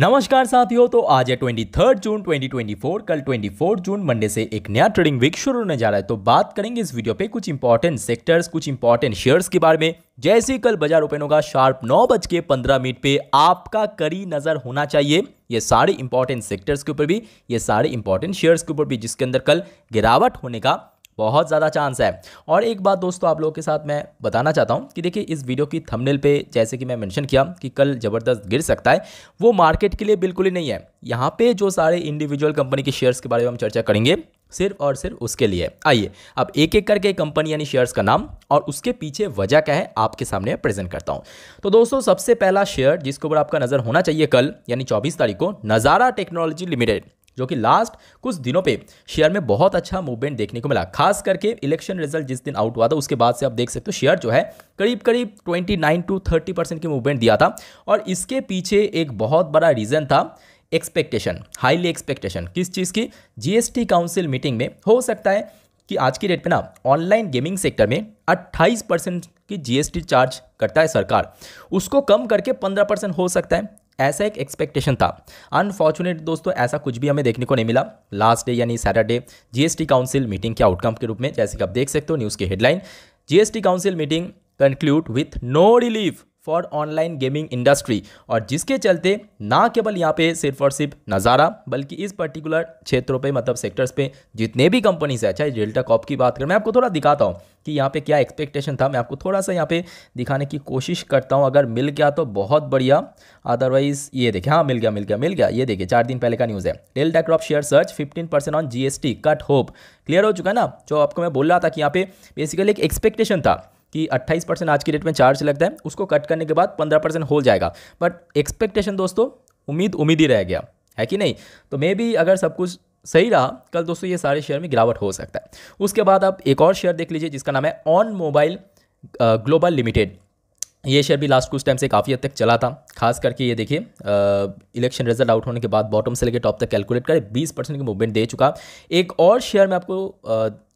नमस्कार साथियों तो आज है 23 जून 2024 कल 24 जून मंडे से एक नया ट्रेडिंग वीक शुरू होने जा रहा है तो बात करेंगे इस वीडियो पे कुछ इंपॉर्टेंट सेक्टर्स कुछ इंपॉर्टेंट शेयर्स के बारे में जैसे कल बाजार ओपन होगा शार्प नौ बज के पंद्रह मिनट पे आपका करी नजर होना चाहिए ये सारे इंपॉर्टेंट सेक्टर्स के ऊपर भी ये सारे इंपॉर्टेंट शेयर्स के ऊपर भी जिसके अंदर कल गिरावट होने का बहुत ज़्यादा चांस है और एक बात दोस्तों आप लोगों के साथ मैं बताना चाहता हूँ कि देखिए इस वीडियो की थंबनेल पे जैसे कि मैं मेंशन किया कि कल ज़बरदस्त गिर सकता है वो मार्केट के लिए बिल्कुल ही नहीं है यहाँ पे जो सारे इंडिविजुअल कंपनी के शेयर्स के बारे में हम चर्चा करेंगे सिर्फ और सिर्फ उसके लिए आइए अब एक एक करके कंपनी यानी शेयर्स का नाम और उसके पीछे वजह क्या है आपके सामने प्रेजेंट करता हूं तो दोस्तों सबसे पहला शेयर जिसके ऊपर आपका नज़र होना चाहिए कल यानी 24 तारीख को नज़ारा टेक्नोलॉजी लिमिटेड जो कि लास्ट कुछ दिनों पे शेयर में बहुत अच्छा मूवमेंट देखने को मिला खास करके इलेक्शन रिजल्ट जिस दिन आउट हुआ था उसके बाद से आप देख सकते हो शेयर जो है करीब करीब 29 टू 30 परसेंट की मूवमेंट दिया था और इसके पीछे एक बहुत बड़ा रीज़न था एक्सपेक्टेशन हाईली एक्सपेक्टेशन किस चीज़ की जीएसटी काउंसिल मीटिंग में हो सकता है कि आज की डेट में ना ऑनलाइन गेमिंग सेक्टर में 28 परसेंट की जीएसटी चार्ज करता है सरकार उसको कम करके 15 परसेंट हो सकता है ऐसा एक एक्सपेक्टेशन था अनफॉर्चुनेट दोस्तों ऐसा कुछ भी हमें देखने को नहीं मिला लास्ट डे यानी सैटरडे जीएसटी काउंसिल मीटिंग के आउटकम के रूप में जैसे कि आप देख सकते हो न्यूज़ की headline GST council meeting conclude with no relief for online gaming industry और जिसके चलते ना केवल यहाँ पे सिर्फ और सिर्फ नज़ारा बल्कि इस पर्टिकुलर क्षेत्रों पे मतलब सेक्टर्स पे जितने भी कंपनीज है चाहे डेल्टा कॉप की बात करें मैं आपको थोड़ा दिखाता हूँ कि यहाँ पे क्या एक्सपेक्टेशन था मैं आपको थोड़ा सा यहाँ पे दिखाने की कोशिश करता हूँ अगर मिल गया तो बहुत बढ़िया अदरवाइज़ ये देखिए हाँ मिल गया मिल गया मिल गया ये देखिए चार दिन पहले का न्यूज़ है Delta Corp share surge fifteen percent on GST cut hope clear हो चुका है ना जो आपको मैं बोल रहा था कि यहाँ पे बेसिकली एक एक्सपेक्टेशन था कि 28 परसेंट आज की डेट में चार्ज लगता है उसको कट करने के बाद 15 परसेंट हो जाएगा बट एक्सपेक्टेशन दोस्तों उम्मीद उम्मीद ही रह गया है कि नहीं तो मे भी अगर सब कुछ सही रहा कल दोस्तों ये सारे शेयर में गिरावट हो सकता है उसके बाद आप एक और शेयर देख लीजिए जिसका नाम है ऑन मोबाइल ग्लोबल लिमिटेड ये शेयर भी लास्ट कुछ टाइम से काफ़ी हद तक चला था खास करके ये देखिए इलेक्शन रिजल्ट आउट होने के बाद बॉटम से लेकर टॉप तक कैलकुलेट करें 20 परसेंट की मूवमेंट दे चुका एक और शेयर मैं आपको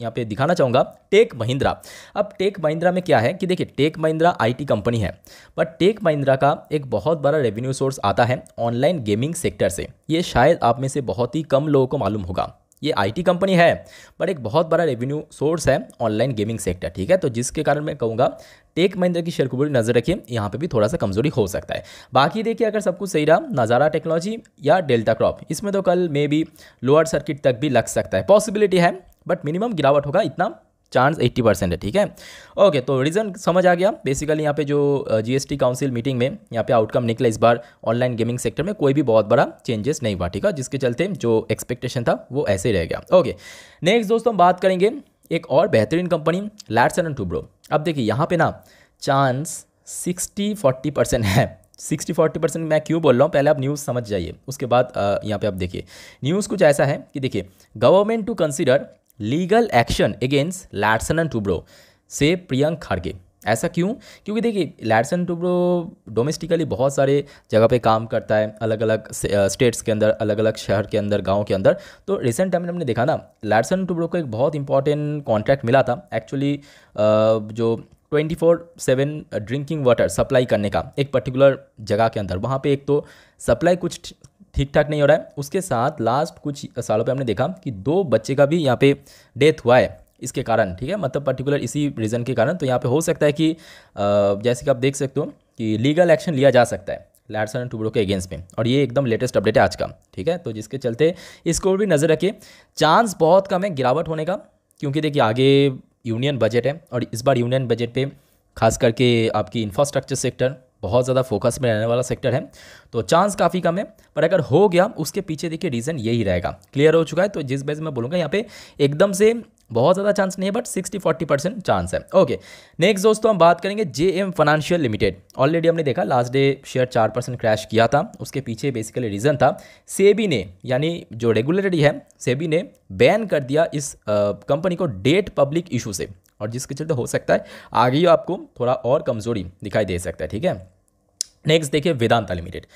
यहाँ पे दिखाना चाहूँगा टेक महिंद्रा अब टेक महिंद्रा में क्या है कि देखिए टेक महिंद्रा आई कंपनी है बट टेक महिंद्रा का एक बहुत बड़ा रेवेन्यू सोर्स आता है ऑनलाइन गेमिंग सेक्टर से ये शायद आप में से बहुत ही कम लोगों को मालूम होगा ये आईटी कंपनी है बट एक बहुत बड़ा रेवेन्यू सोर्स है ऑनलाइन गेमिंग सेक्टर ठीक है तो जिसके कारण मैं कहूँगा टेक महिंद्रा की शेयर को बुरी नजर रखिए यहाँ पे भी थोड़ा सा कमजोरी हो सकता है बाकी देखिए अगर सब कुछ सही रहा नज़ारा टेक्नोलॉजी या डेल्टा क्रॉप इसमें तो कल मे बी लोअर सर्किट तक भी लग सकता है पॉसिबिलिटी है बट मिनिमम गिरावट होगा इतना चांस 80 परसेंट है ठीक है ओके तो रीज़न समझ आ गया बेसिकली यहाँ पे जो जीएसटी काउंसिल मीटिंग में यहाँ पे आउटकम निकला इस बार ऑनलाइन गेमिंग सेक्टर में कोई भी बहुत बड़ा चेंजेस नहीं हुआ ठीक है जिसके चलते जो एक्सपेक्टेशन था वो ऐसे ही रह गया ओके नेक्स्ट दोस्तों हम बात करेंगे एक और बेहतरीन कंपनी लैट्स एंड टूब्रो अब देखिए यहाँ पर ना चांस सिक्सटी फोर्टी परसेंट है सिक्सटी फोर्टी परसेंट मैं क्यों बोल रहा हूँ पहले आप न्यूज़ समझ जाइए उसके बाद यहाँ पे आप देखिए न्यूज़ कुछ ऐसा है कि देखिए government to consider legal action against Larsen and Toubro से प्रियंक खड़गे ऐसा क्यों क्योंकि देखिए लैडसन टूब्रो डोमेस्टिकली बहुत सारे जगह पे काम करता है अलग अलग स्टेट्स के अंदर अलग अलग शहर के अंदर गांव के अंदर तो रिसेंट टाइम में हमने देखा ना लैडसन टूब्रो को एक बहुत इंपॉर्टेंट कॉन्ट्रैक्ट मिला था एक्चुअली जो twenty four seven drinking water supply करने का एक पर्टिकुलर जगह के अंदर वहाँ पे एक तो सप्लाई कुछ ठीक ठाक नहीं हो रहा है उसके साथ लास्ट कुछ सालों पे हमने देखा कि दो बच्चे का भी यहाँ पे डेथ हुआ है इसके कारण ठीक है मतलब पर्टिकुलर इसी रीज़न के कारण तो यहाँ पे हो सकता है कि जैसे कि आप देख सकते हो कि लीगल एक्शन लिया जा सकता है लैडसन एंड टूबड़ो के अगेंस्ट में और ये एकदम लेटेस्ट अपडेट है आज का ठीक है तो जिसके चलते इसको भी नज़र रखिए चांस बहुत कम है गिरावट होने का क्योंकि देखिए आगे यूनियन बजट है और इस बार यूनियन बजट पर खास करके आपकी इंफ्रास्ट्रक्चर सेक्टर बहुत ज़्यादा फोकस में रहने वाला सेक्टर है तो चांस काफ़ी कम है पर अगर हो गया उसके पीछे देखिए रीज़न यही रहेगा क्लियर हो चुका है तो जिस बेस में बोलूँगा यहाँ पे एकदम से बहुत ज़्यादा चांस नहीं है बट 60 40 परसेंट चांस है ओके नेक्स्ट दोस्तों हम बात करेंगे J M financial limited already हमने देखा लास्ट डे शेयर चार परसेंट क्रैश किया था उसके पीछे बेसिकली रीज़न था सेबी ने यानी जो रेगुलेटरी है सेबी ने बैन कर दिया इस कंपनी को डेट पब्लिक इशू से और जिसके चलते हो सकता है आगे आपको थोड़ा और कमज़ोरी दिखाई दे सकता है ठीक है नेक्स्ट देखिए वेदांता लिमिटेड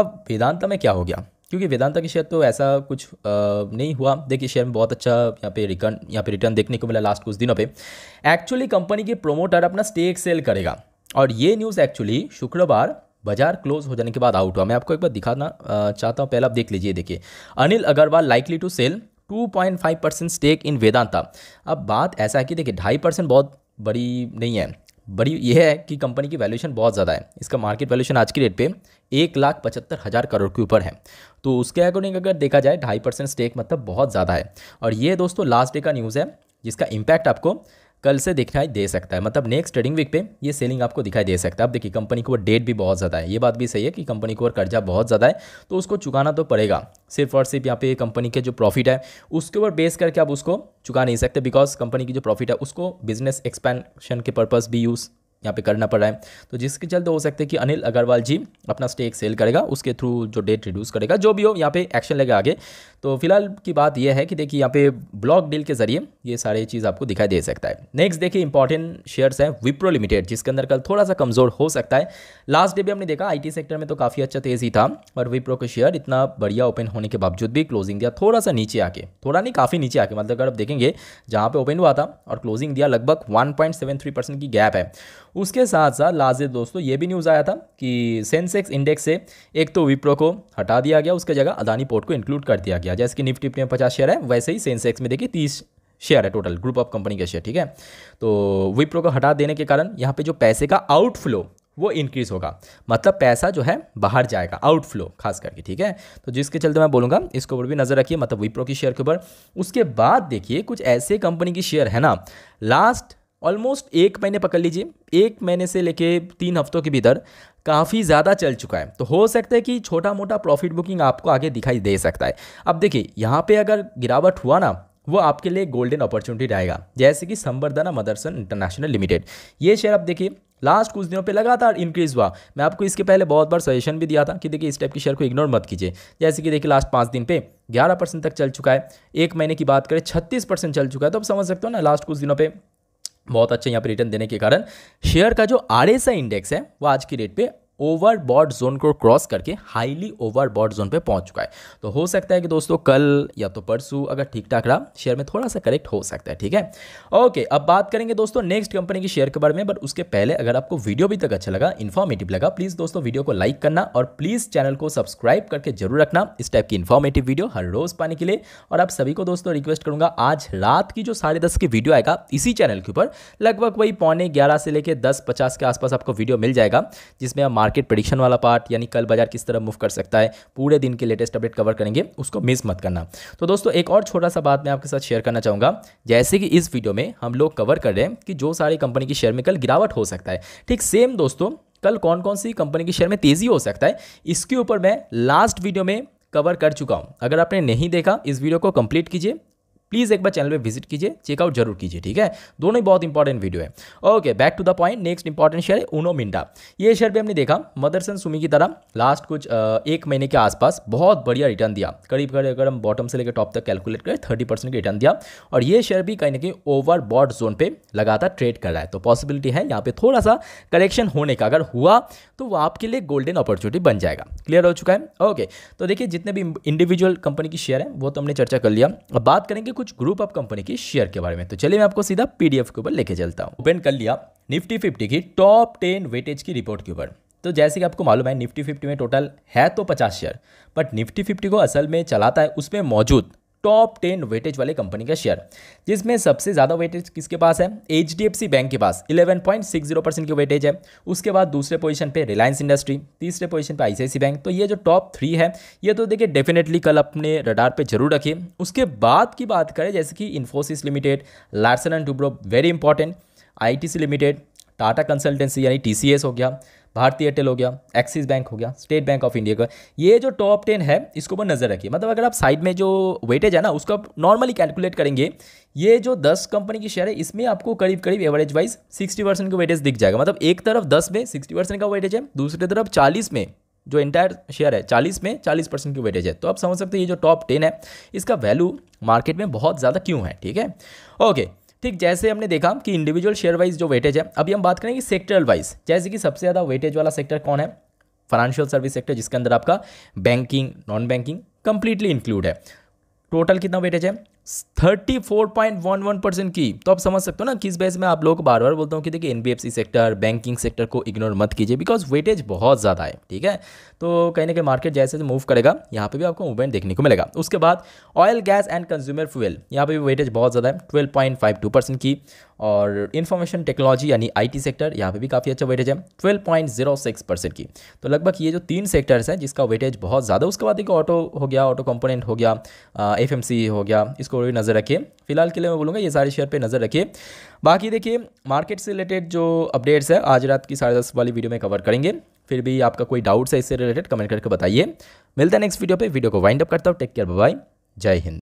अब वेदांता में क्या हो गया क्योंकि वेदांता के शेयर तो ऐसा कुछ आ, नहीं हुआ देखिए शेयर में बहुत अच्छा यहाँ पे रिटर्न यहाँ पे रिटर्न देखने को मिला लास्ट कुछ दिनों पे एक्चुअली कंपनी के प्रोमोटर अपना स्टेक सेल करेगा और ये न्यूज़ एक्चुअली शुक्रवार बाजार क्लोज हो जाने के बाद आउट हुआ मैं आपको एक बार दिखाना चाहता हूँ पहले आप देख लीजिए देखिए Anil Agarwal likely to sell 2.5 percent stake in Vedanta अब बात ऐसा है कि देखिए ढाई परसेंट बहुत बड़ी नहीं है बड़ी यह है कि कंपनी की वैल्यूशन बहुत ज़्यादा है इसका मार्केट वैल्यूशन आज की डेट पे एक लाख पचहत्तर हज़ार करोड़ के ऊपर है तो उसके अकॉर्डिंग अगर देखा जाए ढाई परसेंट स्टेक मतलब बहुत ज़्यादा है और ये दोस्तों लास्ट डे का न्यूज़ है जिसका इम्पैक्ट आपको कल से दिखाई दे सकता है मतलब नेक्स्ट ट्रेडिंग वीक पे ये सेलिंग आपको दिखाई दे सकता है अब देखिए कंपनी को डेट भी बहुत ज़्यादा है ये बात भी सही है कि कंपनी को कर्जा बहुत ज़्यादा है तो उसको चुकाना तो पड़ेगा सिर्फ और सिर्फ यहाँ पे कंपनी के जो प्रॉफिट है उसके ऊपर बेस करके आप उसको चुका नहीं सकते बिकॉज कंपनी की जो प्रॉफिट है उसको बिजनेस एक्सपेंशन के पर्पज़ भी यूज़ यहाँ पे करना पड़ रहा है तो जिसके चलते हो सकते हैं कि अनिल अग्रवाल जी अपना स्टेक सेल करेगा उसके थ्रू जो डेट रिड्यूस करेगा जो भी हो यहाँ पे एक्शन लेगा आगे तो फिलहाल की बात यह है कि देखिए यहाँ पे ब्लॉक डील के जरिए ये सारे चीज़ आपको दिखाई दे सकता है नेक्स्ट देखिए इंपॉर्टेंट शेयर्स हैं विप्रो लिमिटेड जिसके अंदर कल थोड़ा सा कमज़ोर हो सकता है लास्ट डे भी हमने देखा आई सेक्टर में तो काफ़ी अच्छा तेज़ था और विप्रो का शेयर इतना बढ़िया ओपन होने के बावजूद भी क्लोजिंग दिया थोड़ा सा नीचे आके थोड़ा नहीं काफ़ी नीचे आके मतलब अगर आप देखेंगे जहाँ पर ओपन हुआ था और क्लोजिंग दिया लगभग वन परसेंट की गैप है उसके साथ साथ लाजे दोस्तों ये भी न्यूज़ आया था कि सेंसेक्स इंडेक्स से एक तो विप्रो को हटा दिया गया उसके जगह अदानी पोर्ट को इंक्लूड कर दिया गया जैसे कि निफ्टी में पचास शेयर है वैसे ही सेंसेक्स में देखिए तीस शेयर है टोटल ग्रुप ऑफ कंपनी के शेयर ठीक है तो विप्रो को हटा देने के कारण यहाँ पर जो पैसे का आउटफ्लो वो इंक्रीज़ होगा मतलब पैसा जो है बाहर जाएगा आउटफ्लो खास करके ठीक है तो जिसके चलते मैं बोलूँगा इसके ऊपर भी नज़र रखिए मतलब विप्रो की शेयर के ऊपर उसके बाद देखिए कुछ ऐसे कंपनी की शेयर है ना लास्ट ऑलमोस्ट एक महीने पकड़ लीजिए एक महीने से लेके तीन हफ्तों के भीतर काफ़ी ज़्यादा चल चुका है तो हो सकता है कि छोटा मोटा प्रॉफिट बुकिंग आपको आगे दिखाई दे सकता है अब देखिए यहाँ पे अगर गिरावट हुआ ना वो आपके लिए गोल्डन अपॉर्चुनिटी रहेगा जैसे कि संवर्धना मदरसन इंटरनेशनल लिमिटेड ये शेयर आप देखिए लास्ट कुछ दिनों पे लगातार इंक्रीज हुआ मैं आपको इसके पहले बहुत बार सजेशन भी दिया था कि देखिए इस टाइप की शेयर को इग्नोर मत कीजिए जैसे कि देखिए लास्ट पाँच दिन पे 11 परसेंट तक चल चुका है एक महीने की बात करें 36 परसेंट चल चुका है तो आप समझ सकते हो ना लास्ट कुछ दिनों पे बहुत अच्छे यहाँ पर रिटर्न देने के कारण शेयर का जो आर इंडेक्स है वो आज की डेट पे ओवर बॉर्ड जोन को क्रॉस करके हाईली ओवर बॉर्ड जोन पे पहुंच चुका है तो हो सकता है कि दोस्तों कल या तो परसों अगर ठीक ठाक रहा शेयर में थोड़ा सा करेक्ट हो सकता है ठीक है ओके अब बात करेंगे दोस्तों नेक्स्ट कंपनी के शेयर के बारे में बट उसके पहले अगर आपको वीडियो भी तक अच्छा लगा इन्फॉर्मेटिव लगा प्लीज़ दोस्तों वीडियो को लाइक करना और प्लीज़ चैनल को सब्सक्राइब करके जरूर रखना इस टाइप की इन्फॉर्मेटिव वीडियो हर रोज़ पाने के लिए और आप सभी को दोस्तों रिक्वेस्ट करूँगा आज रात की जो साढ़े दस की वीडियो आएगा इसी चैनल के ऊपर लगभग वही पौने ग्यारह से लेकर दस पचास के आसपास आपको वीडियो मिल जाएगा जिसमें आप मार्केट प्रडिक्शन वाला पार्ट यानी कल बाजार किस तरह मूव कर सकता है पूरे दिन के लेटेस्ट अपडेट कवर करेंगे उसको मिस मत करना तो दोस्तों एक और छोटा सा बात मैं आपके साथ शेयर करना चाहूँगा जैसे कि इस वीडियो में हम लोग कवर कर रहे हैं कि जो सारी कंपनी के शेयर में कल गिरावट हो सकता है ठीक सेम दोस्तों कल कौन कौन सी कंपनी के शेयर में तेज़ी हो सकता है इसके ऊपर मैं लास्ट वीडियो में कवर कर चुका हूँ अगर आपने नहीं देखा इस वीडियो को कंप्लीट कीजिए प्लीज़ एक बार चैनल पे विजिट कीजिए चेकआउट जरूर कीजिए ठीक है दोनों ही बहुत इंपॉर्टेंट वीडियो है okay back to the point next important share है उनो मिंडा ये शेयर भी हमने देखा मदरसन सुमी की तरह लास्ट कुछ एक महीने के आसपास बहुत बढ़िया रिटर्न दिया करीब करीब अगर हम बॉटम से लेकर टॉप तक कैलकुलेट करें थर्टी परसेंट रिटर्न दिया और ये शेयर भी कहीं ना कहीं ओवर बॉड जोन पर लगातार ट्रेड कर रहा है तो पॉसिबिलिटी है यहाँ पर थोड़ा सा करेक्शन होने का अगर हुआ तो वो आपके लिए गोल्डन अपॉर्चुनिटी बन जाएगा क्लियर हो चुका है ओके तो देखिए जितने भी इंडिविजुअल कंपनी की शेयर है वो तो हमने चर्चा कर लिया अब बात करेंगे कुछ ग्रुप ऑफ कंपनी के शेयर के बारे में तो चलिए मैं आपको सीधा पीडीएफ के ऊपर लेके चलता हूँ ओपन कर लिया निफ्टी फिफ्टी की टॉप टेन वेटेज की रिपोर्ट के ऊपर तो जैसे कि आपको मालूम है निफ्टी फिफ्टी में टोटल है तो पचास शेयर बट निफ्टी फिफ्टी को असल में चलाता है उसमें मौजूद टॉप टेन वेटेज वाले कंपनी का शेयर जिसमें सबसे ज़्यादा वेटेज किसके पास है एच बैंक के पास 11.60 परसेंट की वेटेज है उसके बाद दूसरे पोजीशन पे रिलायंस इंडस्ट्री तीसरे पोजीशन पे आईसीआईसी बैंक तो ये जो टॉप थ्री है ये तो देखिए डेफिनेटली कल अपने रडार पे जरूर रखिए उसके बाद की बात करें जैसे कि Infosys limited Larsen and Toubro very important आई लिमिटेड टाटा कंसल्टेंसी यानी टी हो गया भारतीय एयरटेल हो गया एक्सिस बैंक हो गया स्टेट बैंक ऑफ इंडिया का ये जो टॉप टेन है इसको ऊपर नज़र रखिए मतलब अगर आप साइड में जो वेटेज है ना उसको आप नॉर्मली कैलकुलेट करेंगे ये जो दस कंपनी की शेयर है इसमें आपको करीब करीब एवरेज वाइज सिक्सटी परसेंट का वेटेज दिख जाएगा मतलब एक तरफ दस में सिक्सटी परसेंट का वेटेज है दूसरी तरफ चालीस में जो इंटायर शेयर है चालीस में चालीस परसेंट की वेटेज है तो आप समझ सकते हो ये जो टॉप टेन है इसका वैल्यू मार्केट में बहुत ज़्यादा क्यों है ठीक है ओके ठीक जैसे हमने देखा कि इंडिविजुअल शेयर वाइज जो वेटेज है अभी हम बात करेंगे सेक्टरल वाइज जैसे कि सबसे ज़्यादा वेटेज वाला सेक्टर कौन है फाइनेंशियल सर्विस सेक्टर जिसके अंदर आपका banking non banking completely include है टोटल कितना वेटेज है thirty four point one one percent की तो आप समझ सकते हो ना किस बेस में आप लोग बार बार बोलता हूँ कि देखिए एनबीएफसी सेक्टर बैंकिंग सेक्टर को इग्नोर मत कीजिए बिकॉज वेटेज बहुत ज़्यादा है ठीक है तो कहीं ना कहीं मार्केट जैसे मूव करेगा यहाँ पे भी आपको मूवमेंट देखने को मिलेगा उसके बाद oil gas and consumer fuel यहाँ पर भी वेटेज बहुत ज़्यादा है twelve point five two percent की और इन्फॉर्मेशन टेक्नोलॉजी यानी आईटी सेक्टर यहाँ पे भी काफ़ी अच्छा वेटेज है 12.06 परसेंट की तो लगभग ये जो तीन सेक्टर्स हैं जिसका वेटेज बहुत ज़्यादा उसके बाद देखिए ऑटो हो गया ऑटो कंपोनेंट हो गया एफ हो गया इसको इसको नज़र रखें फिलहाल के लिए मैं बोलूँगा ये सारे शेयर पे नज़र रखिए बाकी देखिए मार्केट से रिलेटेड जो अपडेट्स है आज रात की साढ़े दस वाली वीडियो में कवर करेंगे फिर भी आपका कोई डाउट्स है इससे रिलेटेड कमेंट करके बताइए मिलता है नेक्स्ट वीडियो पर वीडियो को वाइंड अप करता हूँ टेक केयर बाय जय हिंद